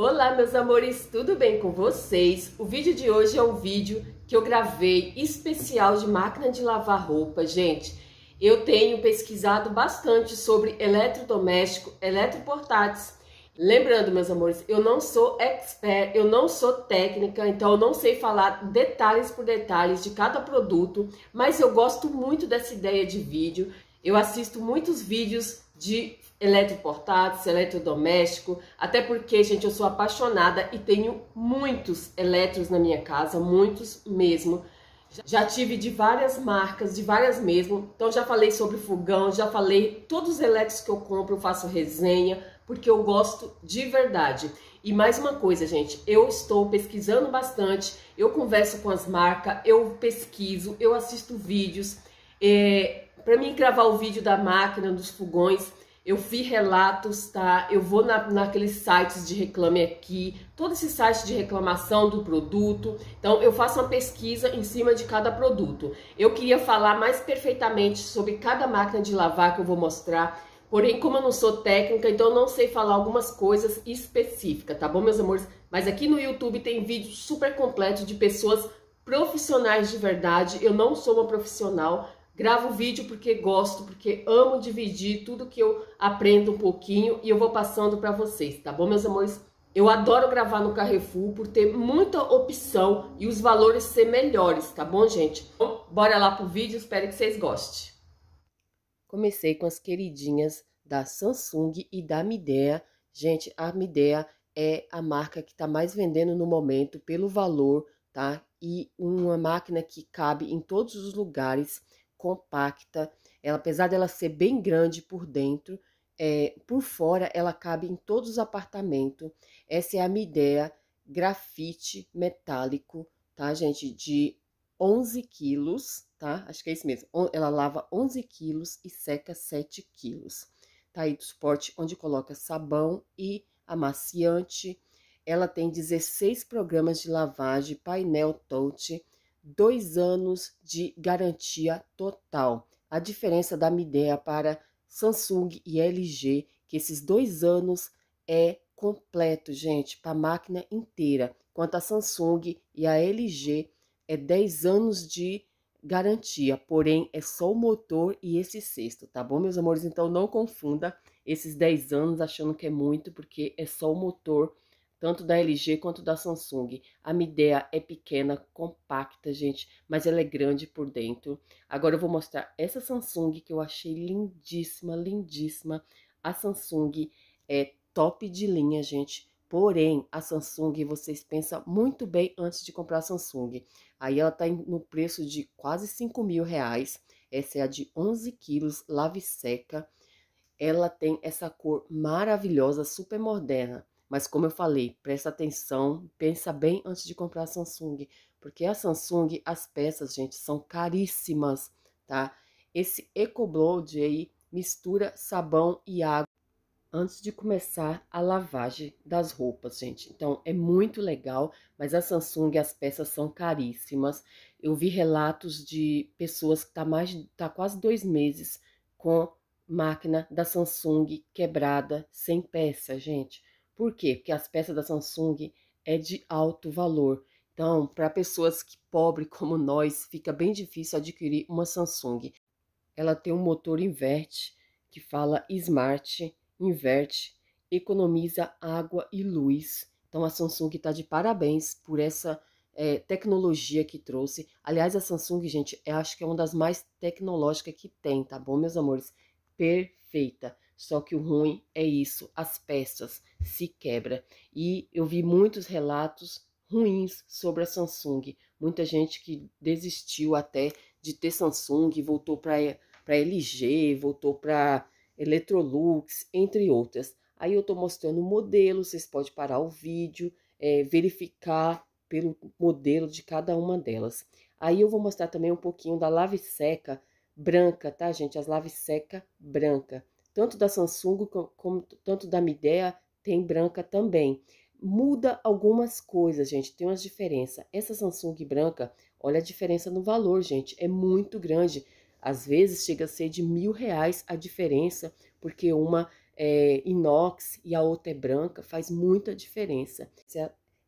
Olá, meus amores, tudo bem com vocês? O vídeo de hoje é um vídeo que eu gravei especial de máquina de lavar roupa, gente. Eu tenho pesquisado bastante sobre eletrodoméstico, eletroportáteis. Lembrando, meus amores, eu não sou expert, eu não sou técnica, então eu não sei falar detalhes por detalhes de cada produto, mas eu gosto muito dessa ideia de vídeo. Eu assisto muitos vídeos de eletroportátil, eletrodoméstico, até porque, gente, eu sou apaixonada e tenho muitos eletros na minha casa, muitos mesmo. Já tive de várias marcas, de várias mesmo. Então já falei sobre fogão, já falei todos os eletros que eu compro, eu faço resenha, porque eu gosto de verdade. E mais uma coisa, gente, eu estou pesquisando bastante, eu converso com as marcas, eu pesquiso, eu assisto vídeos. É, para mim gravar o vídeo da máquina, dos fogões, eu vi relatos, tá? Eu vou na, naqueles sites de reclame aqui, todos esses sites de reclamação do produto. Então, eu faço uma pesquisa em cima de cada produto. Eu queria falar mais perfeitamente sobre cada máquina de lavar que eu vou mostrar. Porém, como eu não sou técnica, então eu não sei falar algumas coisas específicas, tá bom, meus amores? Mas aqui no YouTube tem vídeo super completo de pessoas profissionais de verdade. Eu não sou uma profissional, Gravo vídeo porque gosto, porque amo dividir tudo que eu aprendo um pouquinho e eu vou passando para vocês, tá bom, meus amores? Eu adoro gravar no Carrefour por ter muita opção e os valores ser melhores, tá bom, gente? Então, bora lá pro vídeo, espero que vocês gostem. Comecei com as queridinhas da Samsung e da Midea. Gente, a Midea é a marca que tá mais vendendo no momento pelo valor, tá? E uma máquina que cabe em todos os lugares compacta. Ela, apesar dela ser bem grande por dentro, é, por fora ela cabe em todos os apartamentos. Essa é a minha ideia, grafite metálico, tá, gente? De 11 quilos, tá? Acho que é isso mesmo. Ela lava 11 quilos e seca 7 quilos. Tá aí do suporte onde coloca sabão e amaciante. Ela tem 16 programas de lavagem, painel touch, dois anos de garantia total. A diferença da Midea para Samsung e LG, que esses dois anos é completo, gente, para a máquina inteira. Quanto a Samsung e a LG, é 10 anos de garantia, porém é só o motor e esse cesto, tá bom, meus amores? Então não confunda esses 10 anos achando que é muito, porque é só o motor tanto da LG quanto da Samsung. A Midea é pequena, compacta, gente, mas ela é grande por dentro. Agora eu vou mostrar essa Samsung que eu achei lindíssima, lindíssima. A Samsung é top de linha, gente. Porém, a Samsung vocês pensam muito bem antes de comprar a Samsung. Aí ela tá no preço de quase 5 mil reais. Essa é a de 11 quilos, lave seca. Ela tem essa cor maravilhosa, super moderna. Mas como eu falei, presta atenção, pensa bem antes de comprar a Samsung, porque a Samsung, as peças, gente, são caríssimas, tá? Esse EcoBlood aí mistura sabão e água antes de começar a lavagem das roupas, gente. Então, é muito legal, mas a Samsung, as peças são caríssimas. Eu vi relatos de pessoas que tá, mais, tá quase dois meses com máquina da Samsung quebrada, sem peça, gente. Por quê? Porque as peças da Samsung é de alto valor. Então, para pessoas que, pobres como nós, fica bem difícil adquirir uma Samsung. Ela tem um motor inverte que fala Smart, inverte, economiza água e luz. Então a Samsung está de parabéns por essa é, tecnologia que trouxe. Aliás, a Samsung, gente, eu acho que é uma das mais tecnológicas que tem, tá bom, meus amores? Perfeita. Só que o ruim é isso, as peças se quebra. E eu vi muitos relatos ruins sobre a Samsung. Muita gente que desistiu até de ter Samsung, voltou para para LG, voltou para Electrolux, entre outras. Aí eu estou mostrando o modelo, vocês podem parar o vídeo, é, verificar pelo modelo de cada uma delas. Aí eu vou mostrar também um pouquinho da lave seca branca, tá, gente? As lave seca branca tanto da Samsung como, tanto da Midea, tem branca também. Muda algumas coisas, gente, tem umas diferenças. Essa Samsung branca, olha a diferença no valor, gente, é muito grande. Às vezes chega a ser de mil reais a diferença, porque uma é inox e a outra é branca, faz muita diferença.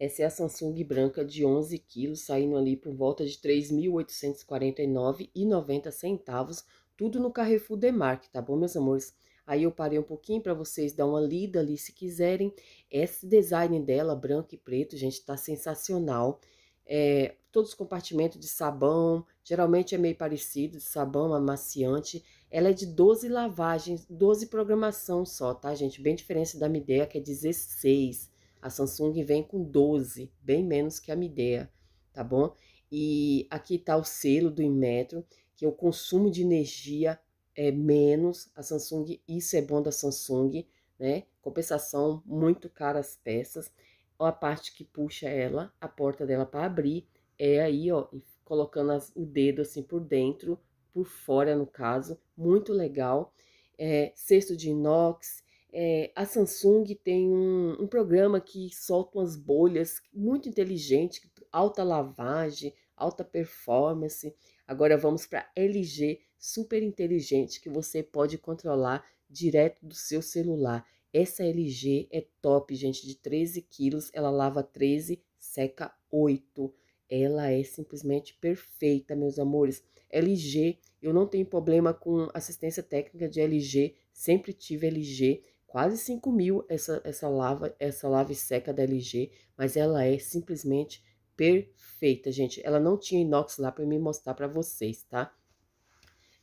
Essa é a é Samsung branca de 11 quilos, saindo ali por volta de R$ 3.849,90, tudo no Carrefour Demark, tá bom, meus amores? Aí eu parei um pouquinho para vocês dar uma lida ali se quiserem. Esse design dela, branco e preto, gente, tá sensacional. É, todos os compartimentos de sabão, geralmente é meio parecido, de sabão amaciante. Ela é de 12 lavagens, 12 programação só, tá, gente? Bem diferente da Midea, que é 16. A Samsung vem com 12, bem menos que a Midea, tá bom? E aqui tá o selo do Inmetro, que é o consumo de energia é, menos. A Samsung, isso é bom da Samsung, né? Compensação, muito cara as peças. A parte que puxa ela, a porta dela para abrir, é aí, ó, colocando as, o dedo assim por dentro, por fora no caso, muito legal. É, cesto de inox. É, a Samsung tem um, um, programa que solta umas bolhas muito inteligente, alta lavagem, alta performance. Agora vamos para LG super inteligente que você pode controlar direto do seu celular. Essa LG é top, gente, de 13 quilos, ela lava 13, seca 8. Ela é simplesmente perfeita, meus amores. LG, eu não tenho problema com assistência técnica de LG, sempre tive LG quase 5 mil essa, essa lava, essa lava seca da LG, mas ela é simplesmente perfeita, gente. Ela não tinha inox lá para me mostrar para vocês, tá?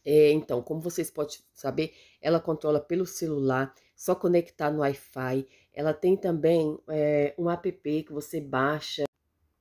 É, então, como vocês podem saber, ela controla pelo celular, só conectar no Wi-Fi. Ela tem também é, um app que você baixa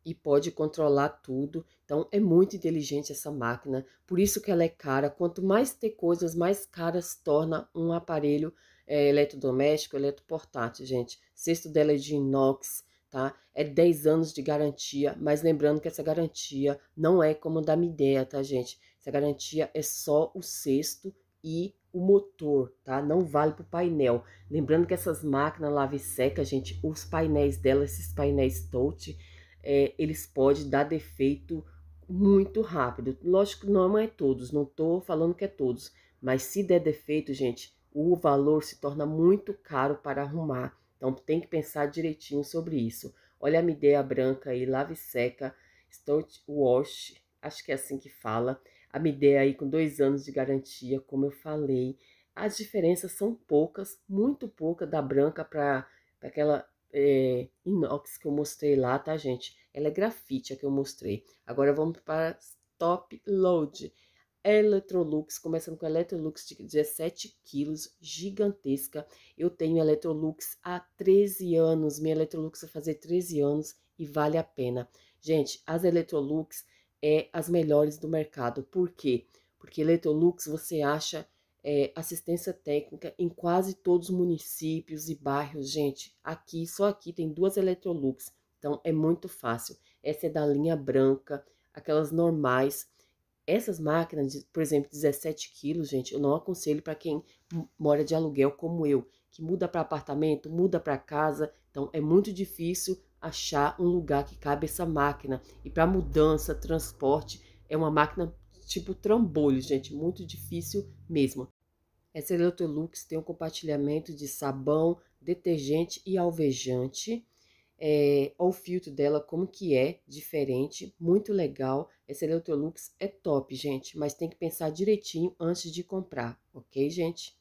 e pode controlar tudo. Então, é muito inteligente essa máquina, por isso que ela é cara. Quanto mais ter coisas, mais caras torna um aparelho é, eletrodoméstico, eletroportátil, gente. Sexto cesto dela é de inox, tá? É 10 anos de garantia, mas lembrando que essa garantia não é como da Midea, tá, gente? Essa garantia é só o cesto e o motor, tá? Não vale para o painel. Lembrando que essas máquinas lave e seca, gente, os painéis dela, esses painéis touch, é, eles podem dar defeito muito rápido. Lógico que não é todos, não tô falando que é todos, mas se der defeito, gente, o valor se torna muito caro para arrumar. Então tem que pensar direitinho sobre isso. Olha a mideia branca aí, lave seca, start wash, acho que é assim que fala. A mideia aí com dois anos de garantia, como eu falei. As diferenças são poucas, muito pouca da branca para aquela é, inox que eu mostrei lá, tá, gente? Ela é grafite, a que eu mostrei. Agora vamos para top load. Electrolux, começando com Electrolux de 17 quilos, gigantesca. Eu tenho Electrolux há 13 anos, minha Electrolux vai fazer 13 anos e vale a pena. Gente, as Electrolux é as melhores do mercado, por quê? Porque Electrolux você acha é, assistência técnica em quase todos os municípios e bairros, gente. Aqui, só aqui tem duas Electrolux, então é muito fácil. Essa é da linha branca, aquelas normais, essas máquinas, de, por exemplo, 17 quilos, gente, eu não aconselho para quem mora de aluguel como eu, que muda para apartamento, muda para casa. Então, é muito difícil achar um lugar que cabe essa máquina. E para mudança, transporte, é uma máquina tipo trambolho, gente, muito difícil mesmo. Essa Electrolux tem um compartilhamento de sabão, detergente e alvejante é, eh, ao filtro dela, como que é diferente, muito legal. Essa Electrolux é top, gente, mas tem que pensar direitinho antes de comprar, ok, gente?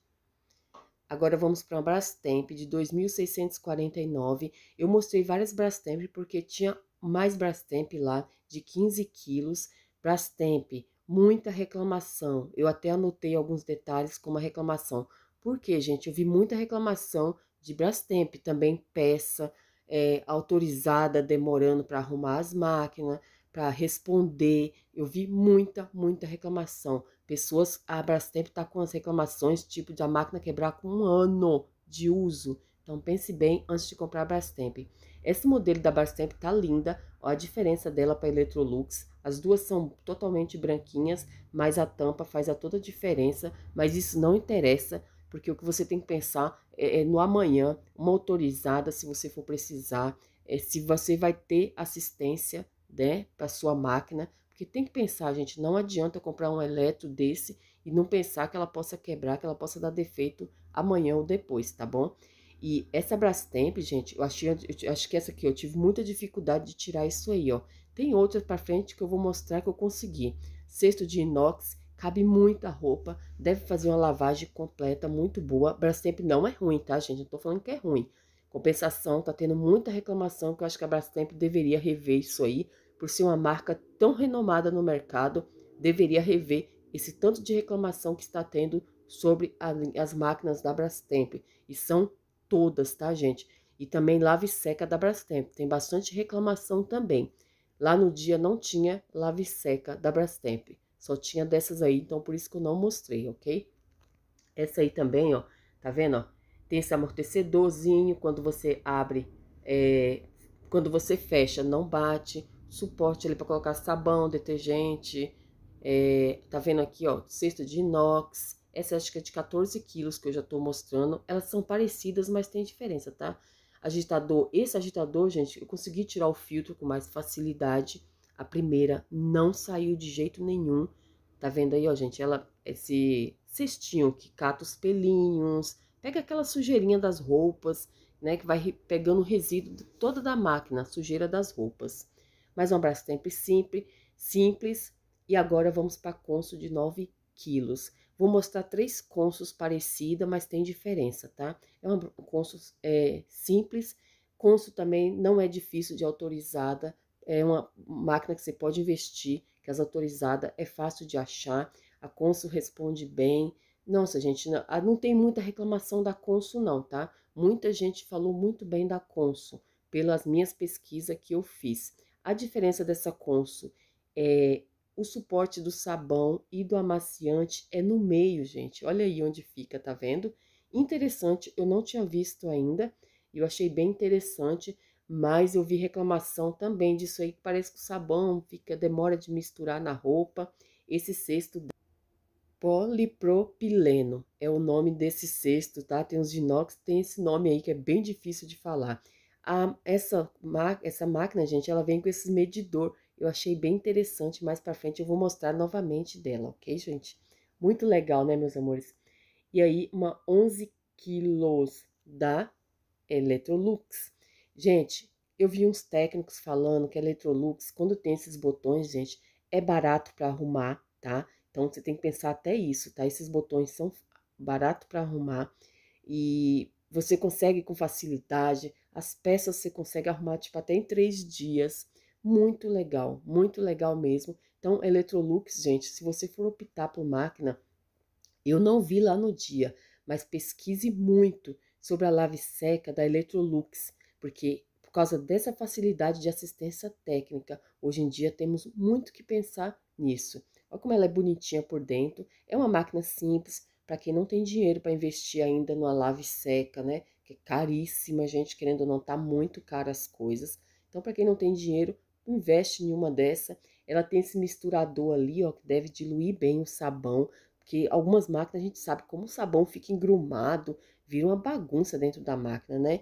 Agora vamos para uma Brastemp de 2.649. Eu mostrei várias Brastemp porque tinha mais Brastemp lá de 15 quilos. Brastemp, muita reclamação. Eu até anotei alguns detalhes como a reclamação. Por quê, gente? Eu vi muita reclamação de Brastemp, também peça, é, autorizada demorando para arrumar as máquinas, para responder. Eu vi muita, muita reclamação. Pessoas, a Brastemp está com as reclamações tipo de a máquina quebrar com um ano de uso. Então pense bem antes de comprar a Brastemp. Esse modelo da Brastemp tá linda, ó a diferença dela para a Electrolux. As duas são totalmente branquinhas, mas a tampa faz a toda a diferença, mas isso não interessa porque o que você tem que pensar é, é no amanhã, uma autorizada, se você for precisar, é, se você vai ter assistência né, para sua máquina, porque tem que pensar, gente, não adianta comprar um eletro desse e não pensar que ela possa quebrar, que ela possa dar defeito amanhã ou depois, tá bom? E essa Brastemp, gente, eu, achei, eu acho que essa aqui, eu tive muita dificuldade de tirar isso aí, ó. Tem outras para frente que eu vou mostrar que eu consegui. Cesto de inox, Cabe muita roupa, deve fazer uma lavagem completa, muito boa. Brastemp não é ruim, tá, gente? Não tô falando que é ruim. Compensação, tá tendo muita reclamação que eu acho que a Brastemp deveria rever isso aí, por ser uma marca tão renomada no mercado, deveria rever esse tanto de reclamação que está tendo sobre a, as máquinas da Brastemp. E são todas, tá, gente? E também lave seca da Brastemp. Tem bastante reclamação também. Lá no dia não tinha lave seca da Brastemp. Só tinha dessas aí, então por isso que eu não mostrei, ok? Essa aí também, ó, tá vendo, ó? Tem esse amortecedorzinho, quando você abre, é, quando você fecha, não bate. Suporte ali para colocar sabão, detergente, é, tá vendo aqui, ó, cesta de inox. Essa acho que é de 14 quilos que eu já tô mostrando. Elas são parecidas, mas tem diferença, tá? Agitador, esse agitador, gente, eu consegui tirar o filtro com mais facilidade. A primeira não saiu de jeito nenhum. Tá vendo aí, ó, gente? Ela, esse cestinho que cata os pelinhos, pega aquela sujeirinha das roupas, né? Que vai pegando o resíduo toda da máquina, a sujeira das roupas. Mais um abraço sempre simples, simples. E agora vamos para consul de 9 quilos. Vou mostrar três consuls parecida, mas tem diferença, tá? É uma consul é, simples. Consul também não é difícil de autorizada é uma máquina que você pode investir, que é autorizada, é fácil de achar, a Consul responde bem. Nossa, gente, não, ah, não tem muita reclamação da Consul não, tá? Muita gente falou muito bem da Consul, pelas minhas pesquisas que eu fiz. A diferença dessa Consul é o suporte do sabão e do amaciante é no meio, gente. Olha aí onde fica, tá vendo? Interessante, eu não tinha visto ainda, e eu achei bem interessante mas eu vi reclamação também disso aí, que parece que o sabão fica, demora de misturar na roupa. Esse cesto polipropileno é o nome desse cesto, tá? Tem os inox, tem esse nome aí que é bem difícil de falar. A, essa, essa máquina, gente, ela vem com esse medidor. Eu achei bem interessante, mais para frente eu vou mostrar novamente dela, ok, gente? Muito legal, né, meus amores? E aí, uma 11 quilos da Electrolux. Gente, eu vi uns técnicos falando que a Electrolux, quando tem esses botões, gente, é barato para arrumar, tá? Então você tem que pensar até isso, tá? Esses botões são barato para arrumar e você consegue com facilidade, as peças você consegue arrumar tipo até em três dias. Muito legal, muito legal mesmo. Então, Electrolux, gente, se você for optar por máquina, eu não vi lá no dia, mas pesquise muito sobre a lave seca da Electrolux porque por causa dessa facilidade de assistência técnica, hoje em dia temos muito que pensar nisso. Olha como ela é bonitinha por dentro, é uma máquina simples para quem não tem dinheiro para investir ainda numa lave seca, né? Que é caríssima, gente, querendo ou não, tá muito cara as coisas. Então, para quem não tem dinheiro, investe em uma dessa. Ela tem esse misturador ali, ó, que deve diluir bem o sabão, porque algumas máquinas a gente sabe como o sabão fica engrumado, vira uma bagunça dentro da máquina, né?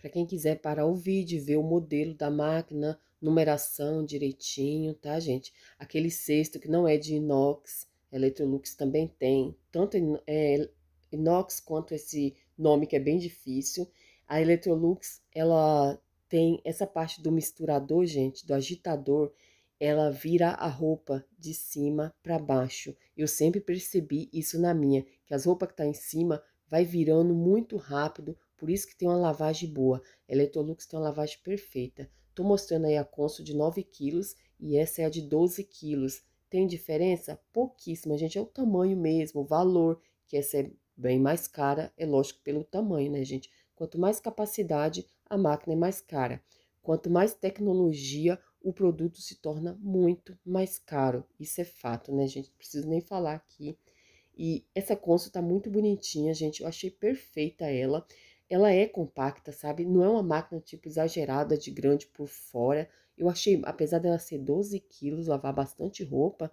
para quem quiser parar o vídeo e ver o modelo da máquina, numeração direitinho, tá, gente? Aquele cesto que não é de inox, Electrolux também tem, tanto é, inox quanto esse nome que é bem difícil. A Electrolux, ela tem essa parte do misturador, gente, do agitador, ela vira a roupa de cima para baixo. Eu sempre percebi isso na minha, que as roupas que tá em cima vai virando muito rápido por isso que tem uma lavagem boa. É Electrolux tem uma lavagem perfeita. Tô mostrando aí a Consul de 9 quilos e essa é a de 12 quilos. Tem diferença? Pouquíssima, gente. É o tamanho mesmo, o valor, que essa é bem mais cara, é lógico, pelo tamanho, né, gente? Quanto mais capacidade, a máquina é mais cara. Quanto mais tecnologia, o produto se torna muito mais caro. Isso é fato, né, gente? Não preciso nem falar aqui. E essa Consul tá muito bonitinha, gente. Eu achei perfeita ela ela é compacta, sabe? Não é uma máquina tipo exagerada de grande por fora. Eu achei, apesar dela ser 12 quilos, lavar bastante roupa,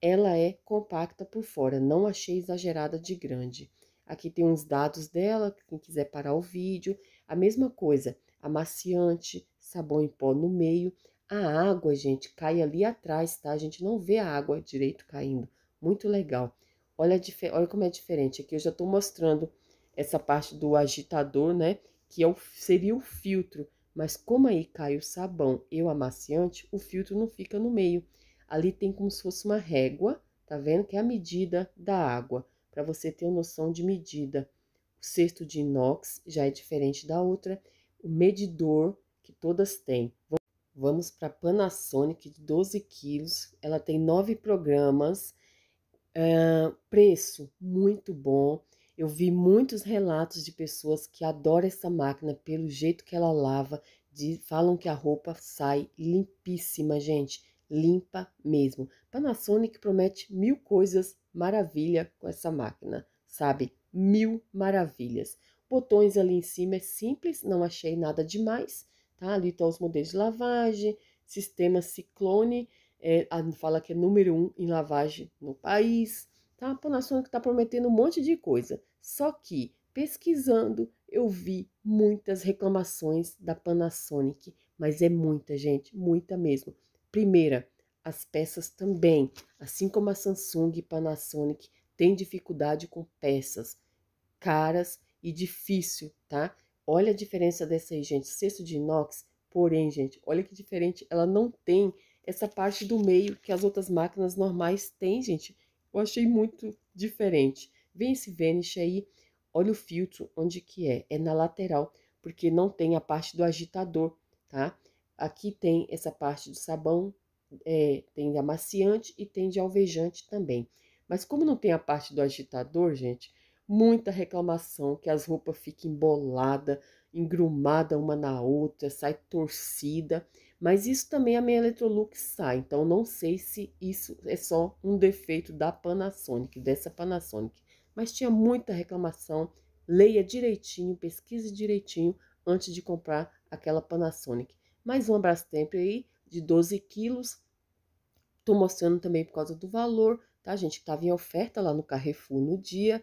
ela é compacta por fora. Não achei exagerada de grande. Aqui tem uns dados dela, quem quiser parar o vídeo. A mesma coisa, amaciante, sabão em pó no meio. A água, gente, cai ali atrás, tá? A gente não vê a água direito caindo. Muito legal. Olha, olha como é diferente. Aqui eu já estou mostrando essa parte do agitador, né? Que é o, seria o filtro. Mas como aí cai o sabão e o amaciante, o filtro não fica no meio. Ali tem como se fosse uma régua, tá vendo? Que é a medida da água, para você ter uma noção de medida. O cesto de inox já é diferente da outra. O medidor, que todas têm. Vamos para a Panasonic de 12 quilos. Ela tem nove programas. Uh, preço muito bom. Eu vi muitos relatos de pessoas que adoram essa máquina pelo jeito que ela lava, de, falam que a roupa sai limpíssima, gente, limpa mesmo. Panasonic promete mil coisas maravilha com essa máquina, sabe? Mil maravilhas. Botões ali em cima é simples, não achei nada demais, tá? Ali estão tá os modelos de lavagem, sistema ciclone, é, fala que é número um em lavagem no país. Tá? A Panasonic está prometendo um monte de coisa. Só que, pesquisando, eu vi muitas reclamações da Panasonic. Mas é muita, gente, muita mesmo. Primeira, as peças também, assim como a Samsung e Panasonic, têm dificuldade com peças caras e difícil, tá? Olha a diferença dessa aí, gente. Cesto de inox, porém, gente, olha que diferente. Ela não tem essa parte do meio que as outras máquinas normais têm, gente. Eu achei muito diferente. Vem esse Vanish aí, olha o filtro, onde que é? É na lateral, porque não tem a parte do agitador, tá? Aqui tem essa parte do sabão, é, tem de amaciante e tem de alvejante também. Mas como não tem a parte do agitador, gente, muita reclamação que as roupas ficam emboladas, engrumadas uma na outra, sai torcida. Mas isso também a minha Electrolux sai, então não sei se isso é só um defeito da Panasonic, dessa Panasonic. Mas tinha muita reclamação, leia direitinho, pesquise direitinho antes de comprar aquela Panasonic. Mais um abraço tempo aí, de 12 quilos. Tô mostrando também por causa do valor, tá, gente? Tava em oferta lá no Carrefour no dia.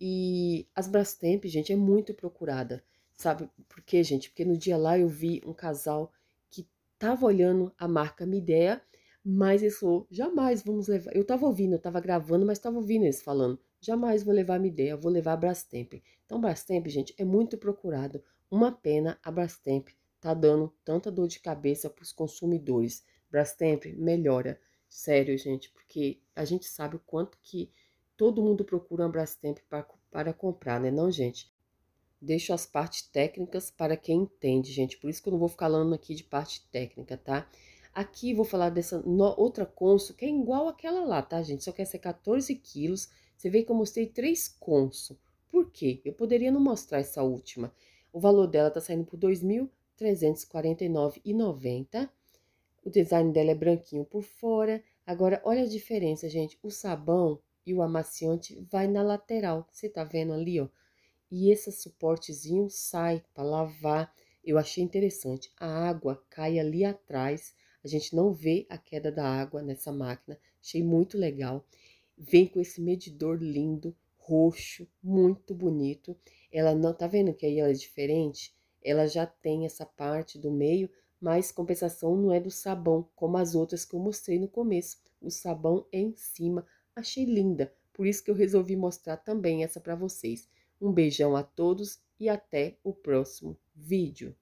E as Brastemp, gente, é muito procurada, sabe? Por quê, gente? Porque no dia lá eu vi um casal estava olhando a marca Midea, mas eles falou, jamais vamos levar. Eu estava ouvindo, eu estava gravando, mas estava ouvindo eles falando, jamais vou levar Midea, vou levar a Brastemp. Então, Brastemp, gente, é muito procurado. Uma pena a Brastemp tá dando tanta dor de cabeça para os consumidores. Brastemp melhora, sério, gente, porque a gente sabe o quanto que todo mundo procura um Brastemp para comprar, né? Não, gente deixo as partes técnicas para quem entende, gente. Por isso que eu não vou ficar falando aqui de parte técnica, tá? Aqui vou falar dessa no, outra consul, que é igual aquela lá, tá, gente? Só que essa é 14 quilos. Você vê que eu mostrei três consul. Por quê? Eu poderia não mostrar essa última. O valor dela tá saindo por R$ 2.349,90. O design dela é branquinho por fora. Agora, olha a diferença, gente. O sabão e o amaciante vai na lateral. Você tá vendo ali, ó? E esse suportezinho sai para lavar. Eu achei interessante. A água cai ali atrás. A gente não vê a queda da água nessa máquina. Achei muito legal. Vem com esse medidor lindo, roxo, muito bonito. Ela não tá vendo que aí ela é diferente? Ela já tem essa parte do meio, mas compensação não é do sabão, como as outras que eu mostrei no começo. O sabão é em cima. Achei linda. Por isso que eu resolvi mostrar também essa para vocês. Um beijão a todos e até o próximo vídeo.